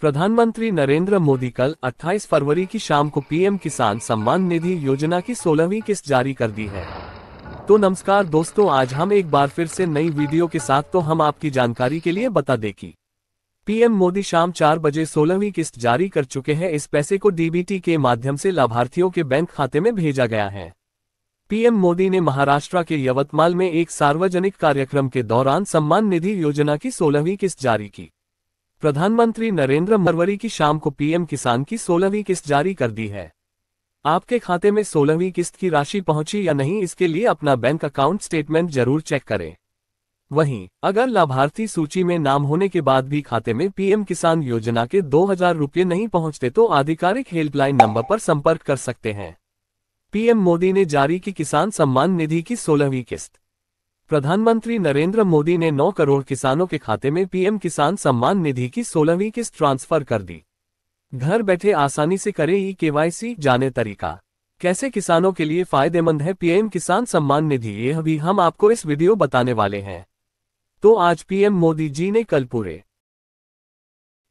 प्रधानमंत्री नरेंद्र मोदी कल 28 फरवरी की शाम को पीएम किसान सम्मान निधि योजना की सोलहवीं किस्त जारी कर दी है तो नमस्कार दोस्तों आज हम एक बार फिर से नई वीडियो के साथ तो हम आपकी जानकारी के लिए बता दे की पीएम मोदी शाम चार बजे सोलहवीं किस्त जारी कर चुके हैं इस पैसे को डीबीटी के माध्यम से लाभार्थियों के बैंक खाते में भेजा गया है पीएम मोदी ने महाराष्ट्र के यवतमाल में एक सार्वजनिक कार्यक्रम के दौरान सम्मान निधि योजना की सोलहवीं किस्त जारी की प्रधानमंत्री नरेंद्र मरवरी की शाम को पीएम किसान की सोलहवीं किस्त जारी कर दी है आपके खाते में सोलहवीं किस्त की राशि पहुंची या नहीं इसके लिए अपना बैंक अकाउंट स्टेटमेंट जरूर चेक करें वहीं अगर लाभार्थी सूची में नाम होने के बाद भी खाते में पीएम किसान योजना के दो हजार रूपये नहीं पहुंचते तो आधिकारिक हेल्पलाइन नंबर पर संपर्क कर सकते हैं पीएम मोदी ने जारी की किसान सम्मान निधि की सोलहवीं किस्त प्रधानमंत्री नरेंद्र मोदी ने 9 करोड़ किसानों के खाते में पीएम किसान सम्मान निधि की सोलहवीं किस्त ट्रांसफर कर दी घर बैठे आसानी से करें ई केवाईसी जाने तरीका कैसे किसानों के लिए फायदेमंद है पीएम किसान सम्मान निधि यह भी हम आपको इस वीडियो बताने वाले हैं तो आज पीएम मोदी जी ने कल पूरे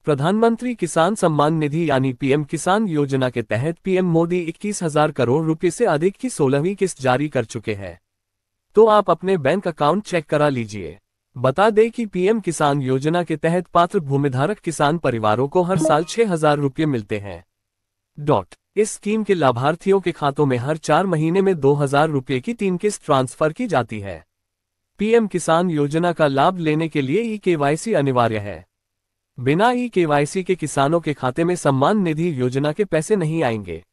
प्रधानमंत्री किसान सम्मान निधि यानी पीएम किसान योजना के तहत पीएम मोदी इक्कीस हजार करोड़ रुपए से अधिक की सोलहवीं किस्त जारी कर चुके हैं तो आप अपने बैंक अकाउंट चेक करा लीजिए बता दें कि पीएम किसान योजना के तहत पात्र भूमिधारक किसान परिवारों को हर साल छह हजार रूपये मिलते हैं डॉट इस स्कीम के लाभार्थियों के खातों में हर चार महीने में दो हजार रूपये की तीन किस्त ट्रांसफर की जाती है पीएम किसान योजना का लाभ लेने के लिए ई केवाईसी अनिवार्य है बिना ई केवाईसी के किसानों के खाते में सम्मान निधि योजना के पैसे नहीं आएंगे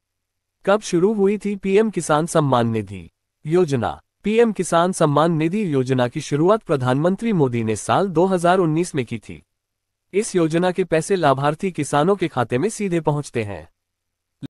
कब शुरू हुई थी पीएम किसान सम्मान निधि योजना पीएम किसान सम्मान निधि योजना की शुरुआत प्रधानमंत्री मोदी ने साल 2019 में की थी इस योजना के पैसे लाभार्थी किसानों के खाते में सीधे पहुंचते हैं